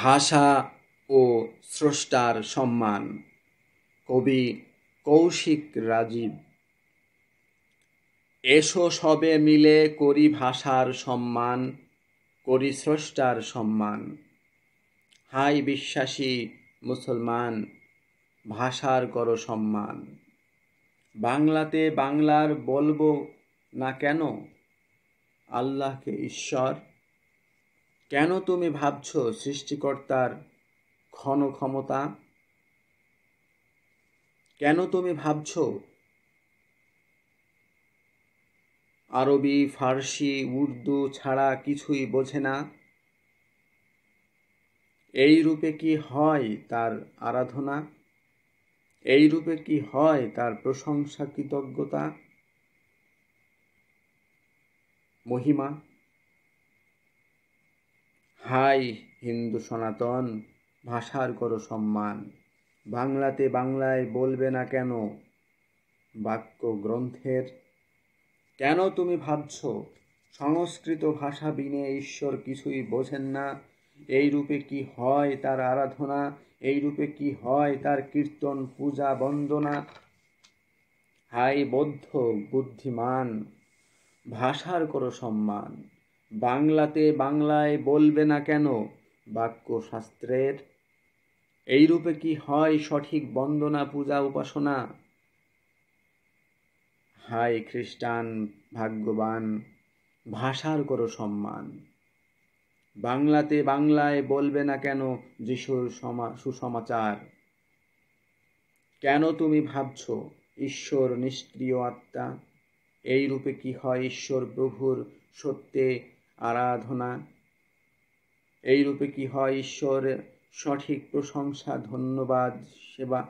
ভাষা ও স্রষ্টার সম্মান কবি কৌশিক রাজীব এসো সবে মিলে করি ভাষার সম্মান করি স্রষ্টার সম্মান হাই বিশ্বাসী মুসলমান ভাষার কর সম্মান বাংলাতে বাংলার বলবো না কেন আল্লাহকে ঈশ্বর কেন তুমি ভাবছ সৃষ্টিকর্তার ক্ষণ ক্ষমতা কেন তুমি ভাবছ আরবি ফার্সি উর্দু ছাড়া কিছুই বোঝে না এই রূপে কি হয় তার আরাধনা এই রূপে কি হয় তার প্রশংসা কৃতজ্ঞতা মহিমা হাই হিন্দু সনাতন ভাষার করো সম্মান বাংলাতে বাংলায় বলবে না কেন বাক্য গ্রন্থের কেন তুমি ভাবছ সংস্কৃত ভাষা বিনে ঈশ্বর কিছুই বোঝেন না এই রূপে কি হয় তার আরাধনা এই রূপে কি হয় তার কীর্তন পূজা বন্দনা হাই বৌদ্ধ বুদ্ধিমান ভাষার করো সম্মান বাংলাতে বাংলায় বলবে না কেন বাক্যশাস্ত্রের এইরূপে কি হয় সঠিক বন্দনা পূজা উপাসনা হায় খ্রিস্টান ভাগ্যবান ভাষার করো সম্মান বাংলাতে বাংলায় বলবে না কেন যিশুর সুসমাচার কেন তুমি ভাবছ ঈশ্বর নিষ্ক্রিয় আত্মা এই রূপে কি হয় ঈশ্বর প্রভুর সত্যে আরাধনা এইরূপে কি হয় ঈশ্বরের সঠিক প্রশংসা ধন্যবাদ সেবা